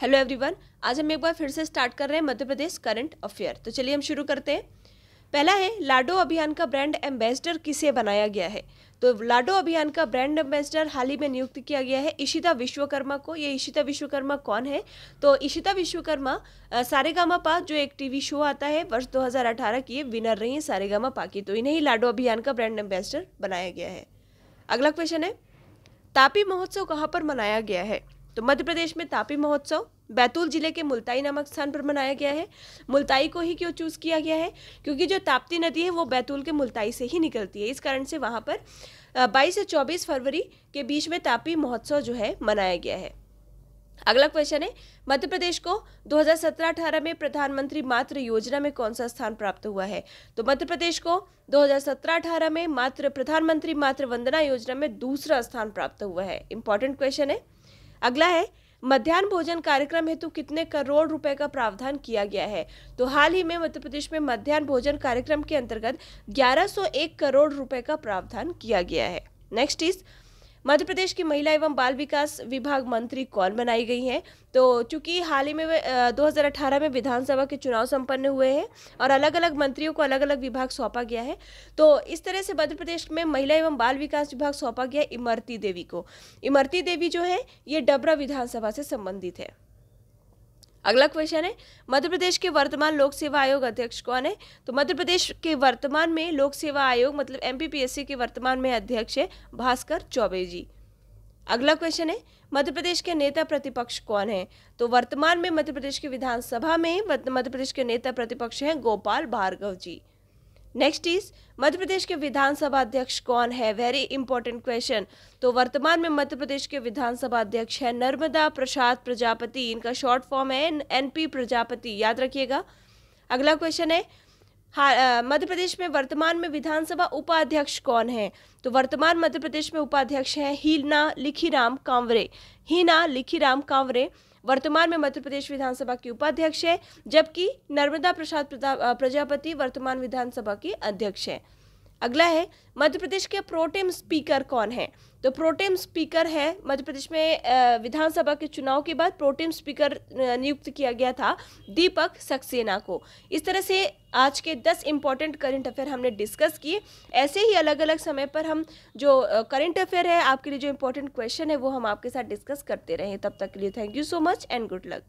hello everyone आज हम एक बार फिर से स्टार्ट कर रहे हैं मध्य प्रदेश करंट अफेयर तो चलिए हम शुरू करते हैं पहला है लाडो अभियान का ब्रांड एम्बेसडर किसे बनाया गया है तो लाडो अभियान का ब्रांड एम्बेसडर हाल ही में नियुक्त किया गया है इशिता विश्वकर्मा को ये इशिता विश्वकर्मा कौन है तो इशिता विश्वकर्मा सारेगामा पा जो एक टीवी शो आता है वर्ष 2018 की ये विनर रही है सारेगामा पा की तो इन्हें ही लाडो अभियान का ब्रांड एम्बेसडर बनाया गया है अगला क्वेश्चन है तापी महोत्सव कहाँ पर मनाया गया है तो मध्य प्रदेश में तापी महोत्सव बैतूल जिले के मुल्ताई नामक स्थान पर मनाया गया है मुल्ताई को ही क्यों चूज़ किया गया है क्योंकि जो ताप्ती नदी है वो बैतूल के मुल्ताई से ही निकलती है इस कारण से वहाँ पर 22 से 24 फरवरी के बीच में तापी महोत्सव जो है मनाया गया है अगला क्वेश्चन है मध्य प्रदेश को 2017-18 में प्रधानमंत्री मातृ योजना में कौन सा स्थान प्राप्त हुआ है तो मध्य प्रदेश को 2017-18 में मात्र प्रधानमंत्री मातृ वंदना योजना में दूसरा स्थान प्राप्त हुआ है इंपॉर्टेंट क्वेश्चन है अगला है मध्यान्ह भोजन कार्यक्रम हेतु कितने करोड़ रुपए का प्रावधान किया गया है तो हाल ही में मध्य प्रदेश में मध्यान्ह भोजन कार्यक्रम के अंतर्गत 1101 करोड़ रुपए का प्रावधान किया गया है नेक्स्ट इज मध्य प्रदेश की महिला एवं बाल विकास विभाग मंत्री कौन बनाई गई हैं तो चूंकि हाल ही में दो में विधानसभा के चुनाव संपन्न हुए हैं और अलग अलग मंत्रियों को अलग अलग विभाग सौंपा गया है तो इस तरह से मध्य प्रदेश में महिला एवं बाल विकास विभाग सौंपा गया इमरती देवी को इमरती देवी जो है ये डबरा विधानसभा से संबंधित है अगला क्वेश्चन है मध्य प्रदेश के वर्तमान लोक सेवा आयोग अध्यक्ष कौन है तो मध्य प्रदेश के वर्तमान में लोक सेवा आयोग मतलब एमपीपीएससी के वर्तमान में अध्यक्ष है भास्कर चौबे जी अगला क्वेश्चन है मध्य प्रदेश के नेता प्रतिपक्ष कौन है तो वर्तमान में मध्य प्रदेश के विधानसभा में मध्य प्रदेश के नेता प्रतिपक्ष हैं गोपाल भार्गव जी नेक्स्ट इज मध्य प्रदेश के विधानसभा अध्यक्ष कौन है वेरी इंपॉर्टेंट क्वेश्चन तो वर्तमान में मध्य प्रदेश के विधानसभा अध्यक्ष है नर्मदा प्रसाद प्रजापति इनका शॉर्ट फॉर्म है एनपी प्रजापति याद रखिएगा अगला क्वेश्चन है मध्य प्रदेश में वर्तमान में विधानसभा उपाध्यक्ष कौन है तो वर्तमान मध्य प्रदेश में उपाध्यक्ष है हीना लिखीराम कांवरे हीना लिखीराम कांवरे वर्तमान में मध्य प्रदेश विधानसभा के उपाध्यक्ष है जबकि नर्मदा प्रसाद प्रजापति वर्तमान विधानसभा के अध्यक्ष है अगला है मध्य प्रदेश के प्रोटेम स्पीकर कौन है तो प्रोटेम स्पीकर है मध्य प्रदेश में विधानसभा के चुनाव के बाद प्रोटेम स्पीकर नियुक्त किया गया था दीपक सक्सेना को इस तरह से आज के 10 इंपॉर्टेंट करंट अफेयर हमने डिस्कस किए ऐसे ही अलग अलग समय पर हम जो करंट अफेयर है आपके लिए जो इंपॉर्टेंट क्वेश्चन है वो हम आपके साथ डिस्कस करते रहे तब तक के लिए thank you so much and good luck